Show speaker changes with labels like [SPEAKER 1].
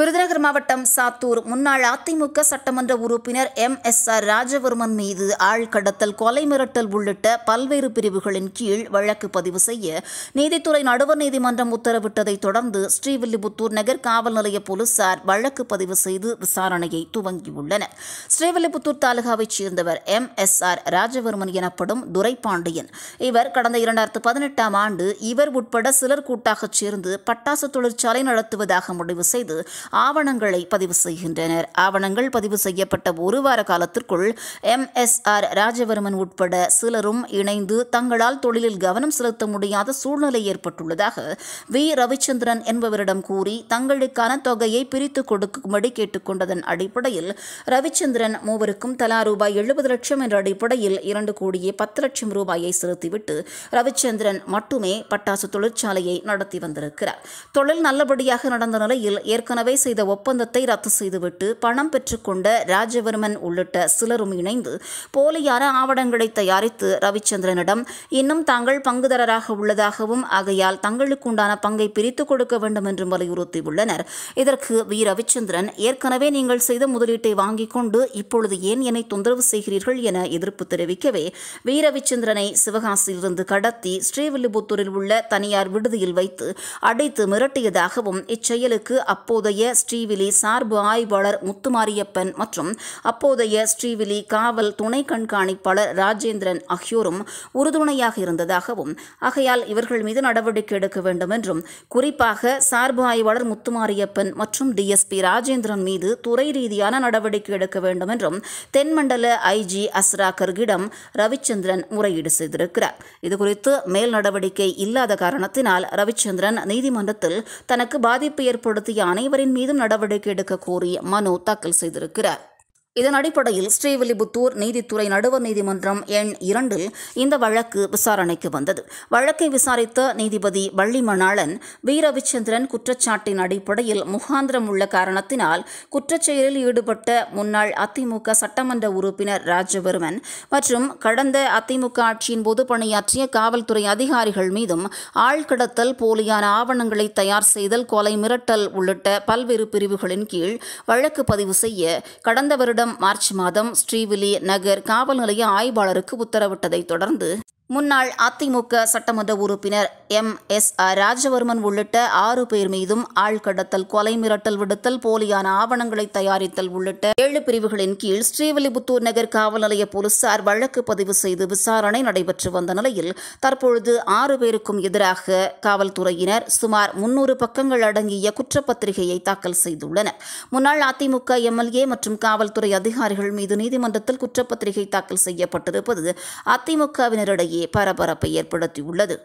[SPEAKER 1] விருதுநகர் மாவட்டம் சாத்தூர் முன்னாள் அதிமுக சட்டமன்ற உறுப்பினர் எம் எஸ் ஆர் ராஜவர்மன் மீது ஆள் கடத்தல் கொலை மிரட்டல் உள்ளிட்ட பல்வேறு பிரிவுகளின் கீழ் வழக்கு பதிவு செய்ய நீதித்துறை நடுவர் நீதிமன்றம் உத்தரவிட்டதை தொடர்ந்து ஸ்ரீவில்லிபுத்தூர் நகர் காவல் நிலைய போலீசார் வழக்கு பதிவு செய்து விசாரணையை துவங்கியுள்ளனர் ஸ்ரீவில்லிபுத்தூர் தாலுகாவைச் சேர்ந்தவர் எம் எஸ் ஆர் ராஜவர்மன் எனப்படும் பாண்டியன் இவர் கடந்த இரண்டாயிரத்து பதினெட்டாம் ஆண்டு இவர் உட்பட சிலர் கூட்டாகச் சேர்ந்து பட்டாசு தொழிற்சாலை நடத்துவதாக முடிவு செய்து ஆவணங்களை பதிவு செய்கின்றனர் ஆவணங்கள் பதிவு செய்யப்பட்ட ஒரு வார காலத்திற்குள் எம் எஸ் ஆர் ராஜவர்மன் உட்பட சிலரும் இணைந்து தங்களால் தொழிலில் கவனம் செலுத்த முடியாத சூழ்நிலை ஏற்பட்டுள்ளதாக வி ரவிச்சந்திரன் என்பவரிடம் கூறி தங்களுக்கான தொகையை பிரித்து கொடுக்கும்படி கேட்டுக்கொண்டதன் அடிப்படையில் ரவிச்சந்திரன் மூவருக்கும் தலா ரூபாய் எழுபது லட்சம் என்ற அடிப்படையில் இரண்டு கோடியே பத்து லட்சம் ரூபாயை செலுத்திவிட்டு ரவிச்சந்திரன் மட்டுமே பட்டாசு தொழிற்சாலையை நடத்தி வந்திருக்கிறார் தொழில் நல்லபடியாக நடந்த நிலையில் ஏற்கனவே ஏற்கனவே செய்த ஒப்பந்தத்தை ரத்து செய்துவிட்டு பணம் பெற்றுக்கொண்ட ராஜவர்மன் உள்ளிட்ட சிலரும் இணைந்து போலியான ஆவணங்களை தயாரித்து ரவிச்சந்திரனிடம் இன்னும் தாங்கள் பங்குதாரராக உள்ளதாகவும் ஆகையால் தங்களுக்குண்டான பங்கை பிரித்துக் கொடுக்க வேண்டும் என்றும் வலியுறுத்தியுள்ளனர் இதற்கு வி ரவிச்சந்திரன் ஏற்கனவே நீங்கள் செய்த முதலீட்டை வாங்கிக் கொண்டு இப்பொழுது ஏன் என்னை தொந்தரவு செய்கிறீர்கள் என எதிர்ப்பு தெரிவிக்கவே வி ரவிச்சந்திரனை சிவகாசியிலிருந்து கடத்தி ஸ்ரீவில்லிபுத்தூரில் உள்ள தனியார் விடுதியில் வைத்து அடைத்து மிரட்டியதாகவும் இச்செயலுக்கு அப்போதைய அப்போதைய ஸ்ரீவிலி சார்பு ஆய்வாளர் முத்துமாரியப்பன் மற்றும் அப்போதைய ஸ்ரீவிலி காவல் துணை கண்காணிப்பாளர் ராஜேந்திரன் ஆகியோரும் உறுதுணையாக இருந்ததாகவும் ஆகையால் இவர்கள் மீது நடவடிக்கை எடுக்க வேண்டும் என்றும் குறிப்பாக சார்பு ஆய்வாளர் முத்துமாரியப்பன் மற்றும் டிஎஸ்பி ராஜேந்திரன் மீது துறை ரீதியான நடவடிக்கை எடுக்க வேண்டும் என்றும் தென்மண்டல ஐஜி அஸ்ரா கர்கிடம் ரவிச்சந்திரன் முறையீடு செய்திருக்கிறார் இதுகுறித்து மேல் நடவடிக்கை இல்லாத காரணத்தினால் ரவிச்சந்திரன் நீதிமன்றத்தில் தனக்கு பாதிப்பு ஏற்படுத்திய அனைவரின் மீதும் நடவடிக்கை எடுக்க கோரிய மனு தாக்கல் செய்திருக்கிறார் இதன் அடிப்படையில் ஸ்ரீவில்லிபுத்தூர் நீதித்துறை நடுவர் நீதிமன்றம் எண் இரண்டில் இந்த வழக்கு விசாரணைக்கு வந்தது வழக்கை விசாரித்த நீதிபதி வள்ளிமணாளன் வீரவிச்சந்திரன் குற்றச்சாட்டின் அடிப்படையில் முகாந்திரம் உள்ள காரணத்தினால் குற்றச்செயலில் ஈடுபட்ட முன்னாள் அதிமுக சட்டமன்ற உறுப்பினர் ராஜவர்மன் மற்றும் கடந்த அதிமுக ஆட்சியின் போது பணியாற்றிய காவல்துறை அதிகாரிகள் மீதும் ஆழ்கடத்தல் போலியான ஆவணங்களை தயார் செய்தல் கொலை மிரட்டல் உள்ளிட்ட பல்வேறு பிரிவுகளின் கீழ் வழக்கு பதிவு செய்ய கடந்த வருடம் கடந்த மார்ச் மாதம் ஸ்ரீவில்லி நகர் காவல் நிலைய ஆய்வாளருக்கு உத்தரவிட்டதை தொடர்ந்து முன்னாள் அதிமுக சட்டமன்ற உறுப்பினர் எம் எஸ் ராஜவர்மன் உள்ளிட்ட ஆறு பேர் மீதும் ஆழ்கடத்தல் கொலை மிரட்டல் விடுத்தல் போலியான ஆவணங்களை தயாரித்தல் உள்ளிட்ட ஏழு பிரிவுகளின் கீழ் ஸ்ரீவில்லிபுத்தூர் நகர் காவல் நிலைய போலீசார் வழக்கு பதிவு செய்து விசாரணை நடைபெற்று வந்த நிலையில் தற்பொழுது ஆறு பேருக்கும் எதிராக காவல்துறையினர் சுமார் முன்னூறு பக்கங்கள் அடங்கிய குற்றப்பத்திரிகையை தாக்கல் செய்துள்ளனர் முன்னாள் அதிமுக எம்எல்ஏ மற்றும் காவல்துறை அதிகாரிகள் மீது நீதிமன்றத்தில் குற்றப்பத்திரிகை தாக்கல் செய்யப்பட்டிருப்பது அதிமுகவினரிடையே பரபரப்பை ஏற்படுத்தியுள்ளது